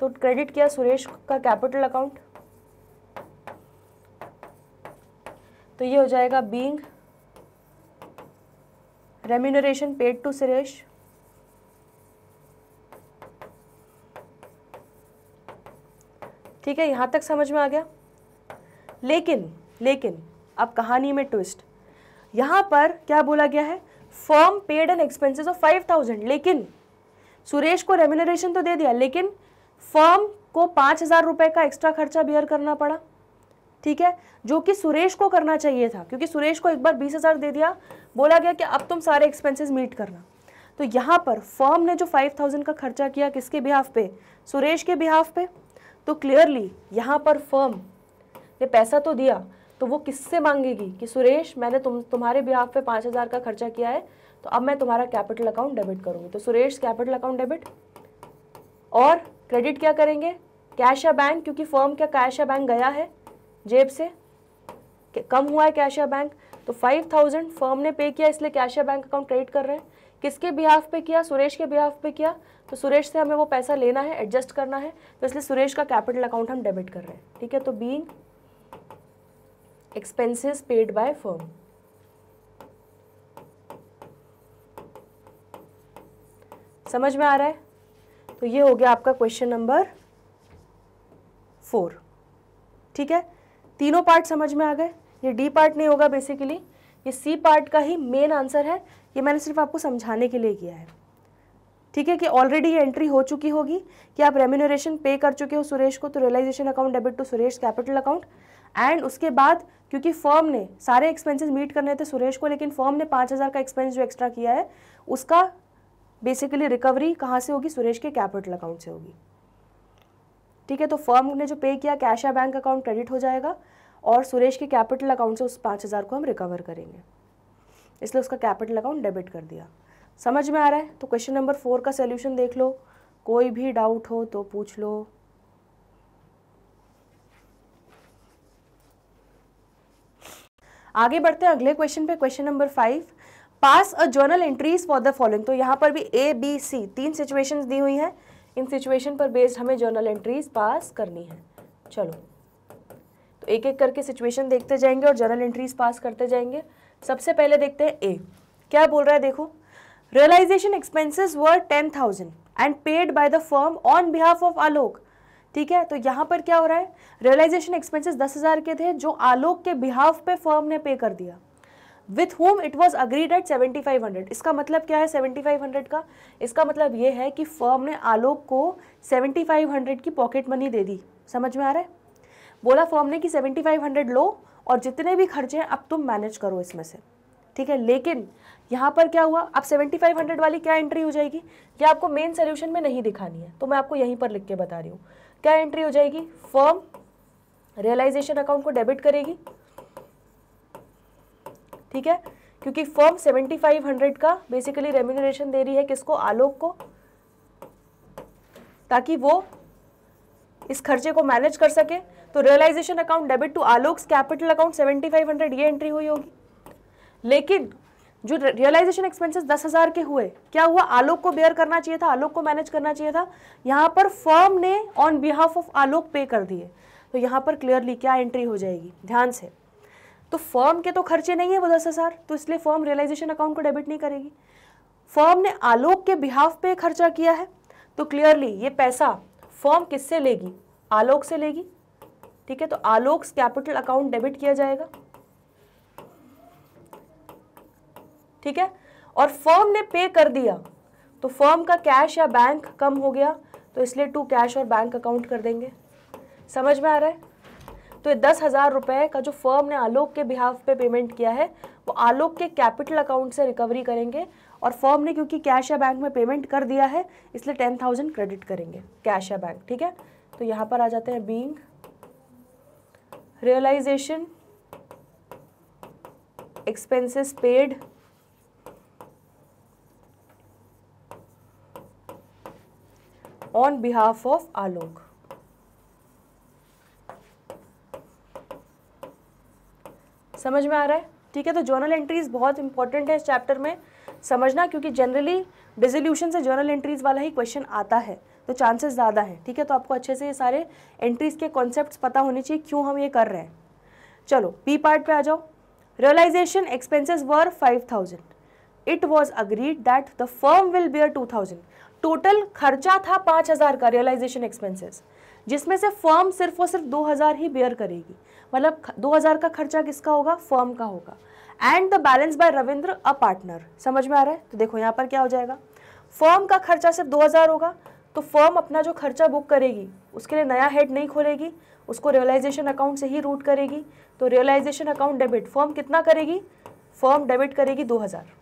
तो क्रेडिट किया सुरेश का कैपिटल अकाउंट तो ये हो जाएगा being remuneration paid to Suresh ठीक है यहां तक समझ में आ गया लेकिन लेकिन अब कहानी में ट्विस्ट यहां पर क्या बोला गया है firm paid an expenses of five thousand लेकिन सुरेश को रेम्यूनरेशन तो दे दिया लेकिन फर्म को पाँच हज़ार रुपये का एक्स्ट्रा खर्चा बियर करना पड़ा ठीक है जो कि सुरेश को करना चाहिए था क्योंकि सुरेश को एक बार बीस हज़ार दे दिया बोला गया कि अब तुम सारे एक्सपेंसेस मीट करना तो यहाँ पर फर्म ने जो फाइव थाउजेंड का खर्चा किया किसके बिहाफ पे सुरेश के बिहाफ पे तो क्लियरली यहाँ पर फर्म ने पैसा तो दिया तो वो किससे मांगेगी कि सुरेश मैंने तुम तुम्हारे बिहाफ पे पाँच हज़ार का खर्चा किया है तो अब मैं तुम्हारा कैपिटल अकाउंट डेबिट करूँगी तो सुरेश कैपिटल अकाउंट डेबिट और क्रेडिट क्या करेंगे कैश या बैंक क्योंकि फर्म क्या कैश या बैंक गया है जेब से कम हुआ है कैश या बैंक तो फाइव थाउजेंड फर्म ने पे किया इसलिए कैश या बैंक अकाउंट क्रेडिट कर रहे हैं किसके बिहाफ पे किया सुरेश के बिहाफ पे किया तो सुरेश से हमें वो पैसा लेना है एडजस्ट करना है तो इसलिए सुरेश का कैपिटल अकाउंट हम डेबिट कर रहे हैं ठीक है तो being expenses paid by firm समझ में आ रहा है तो ये हो गया आपका क्वेश्चन नंबर फोर ठीक है तीनों पार्ट समझ में आ गए ये डी पार्ट नहीं होगा बेसिकली ये सी पार्ट का ही मेन आंसर है ये मैंने सिर्फ आपको समझाने के लिए किया है ठीक है कि ऑलरेडी ये एंट्री हो चुकी होगी कि आप रेम्यूनरेशन पे कर चुके हो सुरेश को तो realisation account debit to Suresh capital account and उसके बाद क्योंकि फर्म ने सारे एक्सपेंसेस मीट करने थे सुरेश को लेकिन फर्म ने पाँच हज़ार का एक्सपेंस जो एक्स्ट्रा किया है उसका बेसिकली रिकवरी कहाँ से होगी सुरेश के कैपिटल अकाउंट से होगी ठीक है तो फर्म ने जो पे किया कैश या बैंक अकाउंट क्रेडिट हो जाएगा और सुरेश के कैपिटल अकाउंट से उस पाँच हज़ार को हम रिकवर करेंगे इसलिए उसका कैपिटल अकाउंट डेबिट कर दिया समझ में आ रहा है तो क्वेश्चन नंबर फोर का सोल्यूशन देख लो कोई भी डाउट हो तो पूछ लो आगे बढ़ते हैं अगले क्वेश्चन पे question number five pass a journal entries for the following तो यहाँ पर भी ए बी सी तीन सिचुएशंस दी हुई हैं इन सिचुएशन पर बेस्ड हमें जर्नल एंट्रीज पास करनी है चलो तो एक एक करके सिचुएशन देखते जाएंगे और जर्नल एंट्रीज पास करते जाएंगे सबसे पहले देखते हैं ए क्या बोल रहा है देखो realisation expenses were ten thousand and paid by the firm on behalf of Alok ठीक है तो यहाँ पर क्या हो रहा है रियलाइजेशन एक्सपेंसेस दस हज़ार के थे जो आलोक के बिहाव पे फर्म ने पे कर दिया with whom it was agreed at seventy five hundred इसका मतलब क्या है सेवेंटी फाइव हंड्रेड का इसका मतलब ये है कि फर्म ने आलोक को सेवेंटी फाइव हंड्रेड की पॉकेट मनी दे दी समझ में आ रहा है बोला फर्म ने कि सेवेंटी फाइव हंड्रेड लो और जितने भी खर्चे हैं अब तुम मैनेज करो इसमें से ठीक है लेकिन यहाँ पर क्या हुआ अब सेवेंटी फाइव हंड्रेड वाली क्या एंट्री हो जाएगी ये आपको मेन सोल्यूशन में नहीं दिखानी है तो मैं आपको यहीं पर लिख के बता रही हूँ क्या एंट्री हो जाएगी फर्म रियलाइजेशन अकाउंट को डेबिट करेगी ठीक है क्योंकि फर्म 7500 का बेसिकली रेम्यूनरेशन दे रही है किसको आलोक को ताकि वो इस खर्चे को मैनेज कर सके तो realisation account debit to Alok capital account 7500 ये एंट्री हुई होगी लेकिन जो रियलाइजेशन एक्सपेंसेस दस हजार के हुए क्या हुआ आलोक को बेयर करना चाहिए था आलोक को मैनेज करना चाहिए था यहाँ पर फर्म ने ऑन बिहाफ ऑफ आलोक पे कर दिए तो यहाँ पर क्लियरली क्या एंट्री हो जाएगी ध्यान से तो फर्म के तो खर्चे नहीं है वो दस हज़ार तो इसलिए फर्म रियलाइजेशन अकाउंट को डेबिट नहीं करेगी फर्म ने आलोक के बिहाफ पे खर्चा किया है तो क्लियरली ये पैसा फर्म किससे लेगी आलोक से लेगी ठीक है तो आलोक कैपिटल अकाउंट डेबिट किया जाएगा ठीक है और फर्म ने पे कर दिया तो फर्म का कैश या बैंक कम हो गया तो इसलिए टू कैश और बैंक अकाउंट कर देंगे समझ में आ रहा है तो ये दस हज़ार रुपये का जो फर्म ने आलोक के बिहाफ पे पेमेंट किया है वो आलोक के कैपिटल अकाउंट से रिकवरी करेंगे और फर्म ने क्योंकि कैश या बैंक में पेमेंट कर दिया है इसलिए टेन थाउजेंड क्रेडिट करेंगे कैश या बैंक ठीक है तो यहाँ पर आ जाते हैं being realisation expenses paid on behalf of Alok. समझ में आ रहा है ठीक है तो जर्नल एंट्रीज बहुत इंपॉर्टेंट है इस चैप्टर में समझना क्योंकि जनरली डिजोल्यूशन से जर्नल एंट्रीज वाला ही क्वेश्चन आता है तो चांसेस ज़्यादा है ठीक है तो आपको अच्छे से ये सारे एंट्रीज के कॉन्सेप्ट पता होने चाहिए क्यों हम ये कर रहे हैं चलो बी पार्ट पे आ जाओ realisation expenses were five thousand it was agreed that the firm will bear two thousand total खर्चा था पाँच हज़ार का रियलाइजेशन एक्सपेंसेस जिसमें से फर्म सिर्फ और सिर्फ दो हज़ार ही बेयर करेगी मतलब दो हज़ार का खर्चा किसका होगा फर्म का होगा and the balance by Ravindra a partner समझ में आ रहा है तो देखो यहाँ पर क्या हो जाएगा फर्म का खर्चा सिर्फ दो हज़ार होगा तो फर्म अपना जो खर्चा बुक करेगी उसके लिए नया हेड नहीं खोलेगी उसको रियलाइजेशन अकाउंट से ही रूट करेगी तो रियलाइजेशन अकाउंट डेबिट फर्म कितना करेगी फर्म डेबिट करेगी दो हज़ार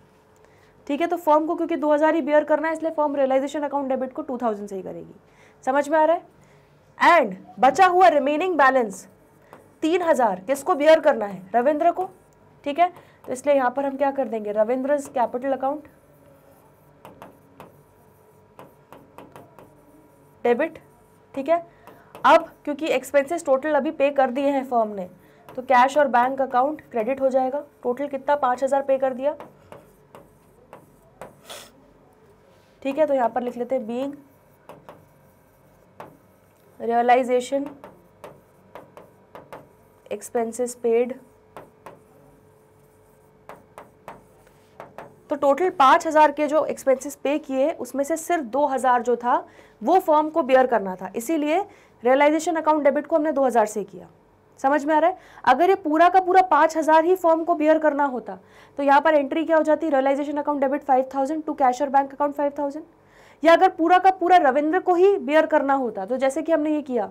ठीक है तो फॉर्म को क्योंकि 2000 ही बेयर करना है इसलिए फॉर्म रियलाइजेशन अकाउंट डेबिट को 2000 से ही करेगी समझ में आ रहा है एंड बचा हुआ रिमेनिंग बैलेंस 3000 किसको बेयर करना है रविंद्र को ठीक है तो इसलिए यहाँ पर हम क्या कर देंगे रविंद्र कैपिटल अकाउंट डेबिट ठीक है अब क्योंकि एक्सपेंसेस टोटल अभी पे कर दिए हैं फर्म ने तो कैश और बैंक अकाउंट क्रेडिट हो जाएगा टोटल कितना पाँच हज़ार पे कर दिया ठीक है तो यहाँ पर लिख लेते हैं बींग रियलाइजेशन एक्सपेंसेस पेड तो टोटल पाँच हज़ार के जो एक्सपेंसेस पे किए उसमें से सिर्फ दो हज़ार जो था वो फॉर्म को बेयर करना था इसीलिए रियलाइजेशन अकाउंट डेबिट को हमने दो हज़ार से किया समझ में आ रहा है अगर ये पूरा का पूरा पाँच हज़ार ही फॉर्म को बियर करना होता तो यहाँ पर एंट्री क्या हो जाती realisation account debit five thousand to cash और बैंक अकाउंट फाइव थाउजेंड या अगर पूरा का पूरा रविंद्र को ही बियर करना होता तो जैसे कि हमने ये किया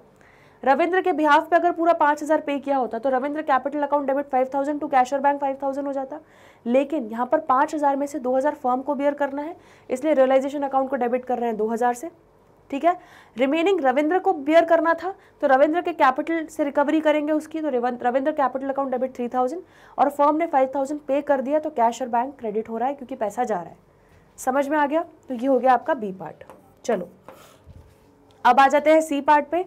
रविंद्र के बिहाफ पे अगर पूरा पाँच हज़ार पे किया होता तो Ravindra capital account debit five thousand to cash और बैंक फाइव थाउजेंड हो जाता लेकिन यहाँ पर पाँच हज़ार में से दो हज़ार फॉर्म को बियर करना है इसलिए रियलाइजेशन अकाउंट को डेबिट कर रहे हैं दो हज़ार से ठीक है रिमेनिंग रविंद्र को बियर करना था तो रविंद्र के कैपिटल से रिकवरी करेंगे उसकी तो Ravindra capital account debit three thousand और फर्म ने फाइव थाउजेंड पे कर दिया तो कैश और बैंक क्रेडिट हो रहा है क्योंकि पैसा जा रहा है समझ में आ गया तो ये हो गया आपका बी पार्ट चलो अब आ जाते हैं सी पार्ट पे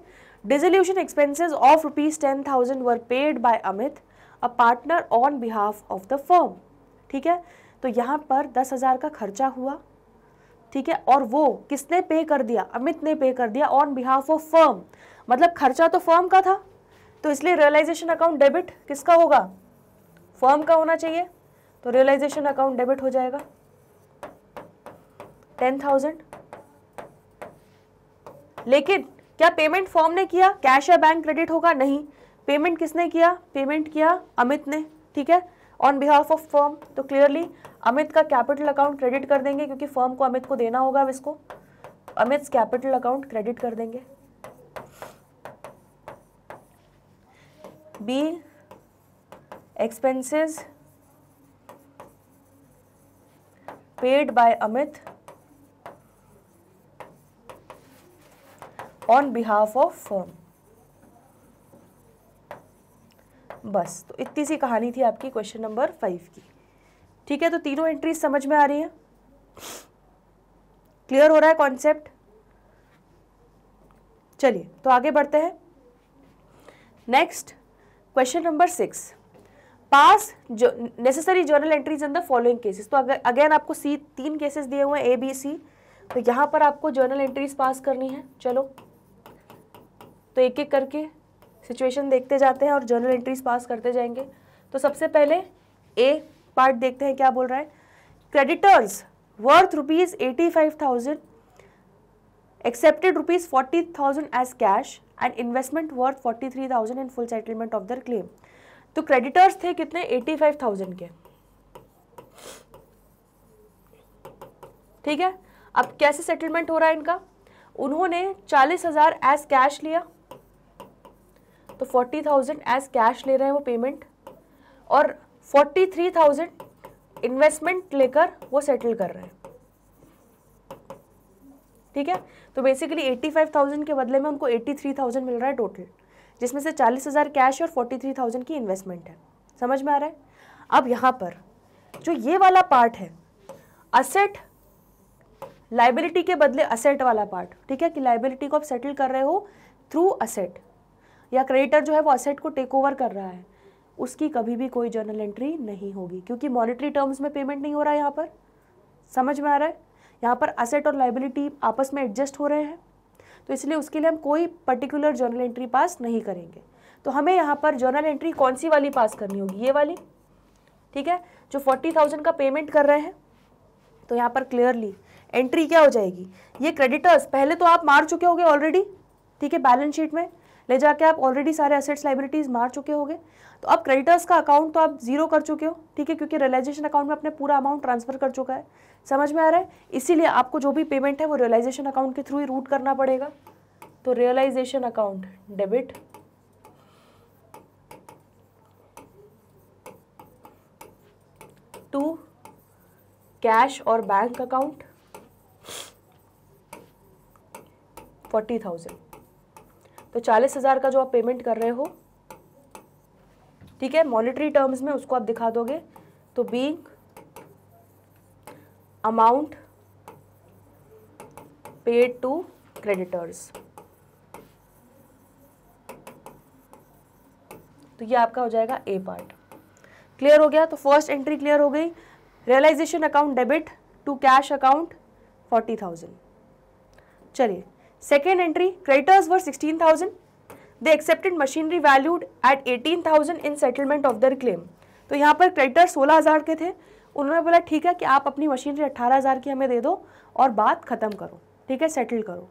dissolution expenses of rupees ten thousand were paid by Amit a partner on behalf of the firm ठीक है तो यहाँ पर दस हज़ार का खर्चा हुआ ठीक है और वो किसने पे कर दिया अमित ने पे कर दिया ऑन बिहाफ ऑफ फर्म मतलब खर्चा तो फर्म का था तो इसलिए रियलाइजेशन अकाउंट डेबिट किसका होगा फर्म का होना चाहिए तो रियलाइजेशन अकाउंट डेबिट हो जाएगा टेन थाउजेंड लेकिन क्या पेमेंट फॉर्म ने किया कैश या बैंक क्रेडिट होगा नहीं पेमेंट किसने किया पेमेंट किया अमित ने ठीक है ऑन बिहाफ ऑफ फॉर्म तो क्लियरली अमित का कैपिटल अकाउंट क्रेडिट कर देंगे क्योंकि फर्म को अमित को देना होगा अब इसको अमित कैपिटल अकाउंट क्रेडिट कर देंगे B expenses paid by Amit on behalf of firm बस तो इतनी सी कहानी थी आपकी क्वेश्चन नंबर फाइव की ठीक है तो तीनों एंट्रीज समझ में आ रही है क्लियर हो रहा है कॉन्सेप्ट चलिए तो आगे बढ़ते हैं next question number six pass जो necessary journal entries in the following cases तो अगर अगेन आपको सी तीन केसेस दिए हुए हैं ए बी सी तो यहाँ पर आपको जर्नल एंट्रीज पास करनी है चलो तो एक एक करके सिचुएशन देखते जाते हैं और जर्नल एंट्रीज पास करते जाएंगे तो सबसे पहले ए पार्ट देखते हैं क्या बोल रहा है creditors worth rupees eighty five thousand accepted rupees forty thousand as cash and investment worth forty three thousand in full settlement of their claim तो क्रेडिटर्स थे कितने एटी फाइव थाउजेंड के ठीक है अब कैसे सेटलमेंट हो रहा है इनका उन्होंने चालीस हजार एज कैश लिया तो फोर्टी थाउजेंड एज कैश ले रहे हैं वो पेमेंट और फोर्टी थ्री थाउजेंड इन्वेस्टमेंट लेकर वो सेटल कर रहे हैं ठीक है तो बेसिकली एट्टी फाइव थाउजेंड के बदले में उनको एट्टी थ्री थाउजेंड मिल रहा है टोटल जिसमें से चालीस हज़ार कैश और फोर्टी थ्री थाउजेंड की इन्वेस्टमेंट है समझ में आ रहा है अब यहाँ पर जो ये वाला पार्ट है असेट लाइबिलिटी के बदले असेट वाला पार्ट ठीक है कि लाइबिलिटी को आप सेटल कर रहे हो थ्रू असेट या क्रेडिटर जो है वो असेट को टेक ओवर कर रहा है उसकी कभी भी कोई जर्नल एंट्री नहीं होगी क्योंकि मॉनिटरी टर्म्स में पेमेंट नहीं हो रहा है यहाँ पर समझ में आ रहा है यहाँ पर असेट और लाइबिलिटी आपस में एडजस्ट हो रहे हैं तो इसलिए उसके लिए हम कोई पर्टिकुलर जर्नल एंट्री पास नहीं करेंगे तो हमें यहाँ पर जर्नल एंट्री कौन सी वाली पास करनी होगी ये वाली ठीक है जो फोर्टी थाउजेंड का पेमेंट कर रहे हैं तो यहाँ पर क्लियरली एंट्री क्या हो जाएगी ये क्रेडिटर्स पहले तो आप मार चुके होगे ऑलरेडी ठीक है बैलेंस शीट में ले जाके आप ऑलरेडी सारे एसेट्स लाइबिलिटीज मार चुके होंगे तो अब क्रेडिटर्स का अकाउंट तो आप जीरो कर चुके हो ठीक है क्योंकि रियलाइजेशन अकाउंट में आपने पूरा अमाउंट ट्रांसफर कर चुका है समझ में आ रहा है इसीलिए आपको जो भी पेमेंट है वो रियलाइजेशन अकाउंट के थ्रू ही रूट करना पड़ेगा तो realisation account debit to cash और बैंक अकाउंट फोर्टी थाउजेंड तो चालीस हज़ार का जो आप पेमेंट कर रहे हो ठीक है मॉनिटरी टर्म्स में उसको आप दिखा दोगे तो being amount paid to creditors तो ये आपका हो जाएगा ए पार्ट क्लियर हो गया तो फर्स्ट एंट्री क्लियर हो गई realisation account debit to cash account forty thousand चलिए second entry creditors were sixteen thousand they accepted machinery valued at eighteen thousand in settlement of their claim तो यहाँ पर creditor हज़ार के थे उन्होंने बोला ठीक है कि आप अपनी मशीनरी अट्ठारह हज़ार की हमें दे दो और बात ख़त्म करो ठीक है सेटल करो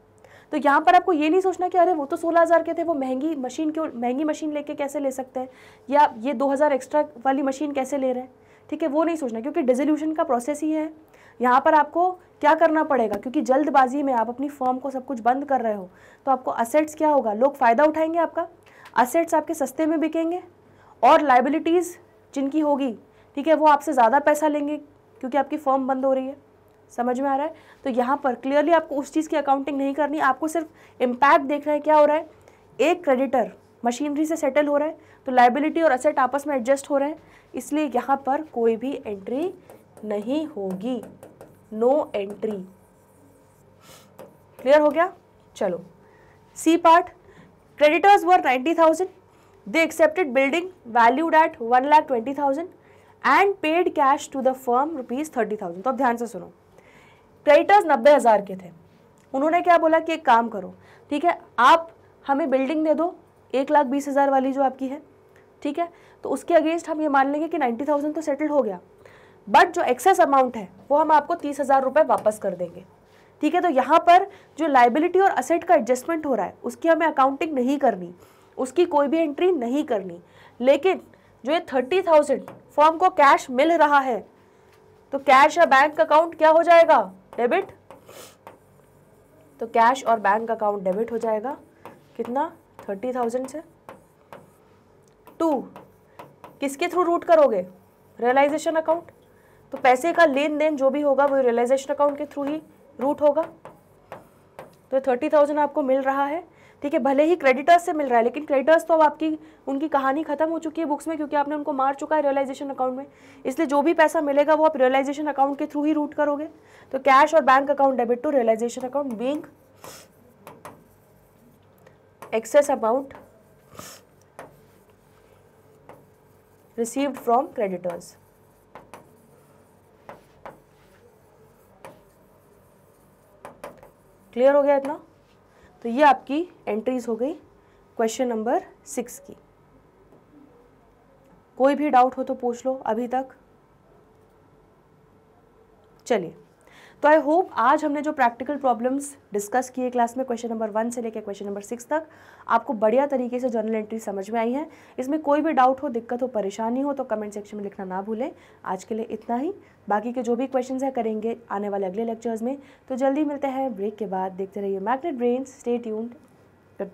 तो यहाँ पर आपको ये नहीं सोचना कि अरे वो तो सोलह हज़ार के थे वो महंगी मशीन क्यों महंगी मशीन लेके कैसे ले सकते हैं या ये दो हजार एक्स्ट्रा वाली मशीन कैसे ले रहे हैं ठीक है वो नहीं सोचना क्योंकि डिजोल्यूशन का प्रोसेस ही है यहाँ पर आपको क्या करना पड़ेगा क्योंकि जल्दबाजी में आप अपनी फॉर्म को सब कुछ बंद कर रहे हो तो आपको असेट्स क्या होगा लोग फ़ायदा उठाएंगे आपका असेट्स आपके सस्ते में बिकेंगे और लाइबिलिटीज़ जिनकी होगी ठीक है वो आपसे ज़्यादा पैसा लेंगे क्योंकि आपकी फॉर्म बंद हो रही है समझ में आ रहा है तो यहाँ पर क्लियरली आपको उस चीज़ की अकाउंटिंग नहीं करनी आपको सिर्फ इम्पैक्ट देखना है क्या हो रहा है एक क्रेडिटर मशीनरी से सेटल हो रहा है तो लाइबिलिटी और असेट आपस में एडजस्ट हो रहे हैं इसलिए यहाँ पर कोई भी एंट्री नहीं होगी नो एंट्री क्लियर हो गया चलो C part creditors were ninety thousand they accepted building valued at one lakh twenty thousand and paid cash to the firm rupees thirty thousand तो अब ध्यान से सुनो क्रेडिटर्स नब्बे हज़ार के थे उन्होंने क्या बोला कि एक काम करो ठीक है आप हमें बिल्डिंग दे दो एक लाख बीस हज़ार वाली जो आपकी है ठीक है तो उसके अगेंस्ट हम ये मान लेंगे कि नाइन्टी थाउजेंड तो सेटल हो गया बट जो एक्सेस अमाउंट है वो हम आपको तीस हज़ार रुपये वापस कर देंगे ठीक है तो यहाँ पर जो लाइबिलिटी और असेट का एडजस्टमेंट हो रहा है उसकी हमें अकाउंटिंग नहीं करनी उसकी कोई भी एंट्री नहीं करनी लेकिन जो ये थर्टी थाउजेंड फॉर्म को कैश मिल रहा है तो कैश या बैंक अकाउंट क्या हो जाएगा डेबिट तो कैश और बैंक अकाउंट डेबिट हो जाएगा कितना थर्टी थाउजेंड से टू किसके थ्रू रूट करोगे रियलाइजेशन अकाउंट तो पैसे का लेन देन जो भी होगा वो रियलाइजेशन अकाउंट के थ्रू ही रूट होगा तो थर्टी थाउजेंड आपको मिल रहा है ठीक है भले ही क्रेडिटर्स से मिल रहा है लेकिन क्रेडिटर्स तो अब आपकी उनकी कहानी खत्म हो चुकी है बुक्स में क्योंकि आपने उनको मार चुका है रियलाइजेशन अकाउंट में इसलिए जो भी पैसा मिलेगा वो आप रियलाइजेशन अकाउंट के थ्रू ही रूट करोगे तो कैश और bank account debit to realisation account being excess amount received from creditors. Clear हो गया इतना तो ये आपकी एंट्रीज हो गई क्वेश्चन नंबर सिक्स की कोई भी डाउट हो तो पूछ लो अभी तक चलिए तो आई होप आज हमने जो प्रैक्टिकल प्रॉब्लम्स डिस्कस किए क्लास में क्वेश्चन नंबर वन से लेकर क्वेश्चन नंबर सिक्स तक आपको बढ़िया तरीके से जर्नल एंट्री समझ में आई है इसमें कोई भी डाउट हो दिक्कत हो परेशानी हो तो कमेंट सेक्शन में लिखना ना भूलें आज के लिए इतना ही बाकी के जो भी क्वेश्चन है करेंगे आने वाले अगले लेक्चर्स में तो जल्दी मिलते हैं ब्रेक के बाद देखते रहिए मैग्नेट ब्रेन स्टे ट्यून्ड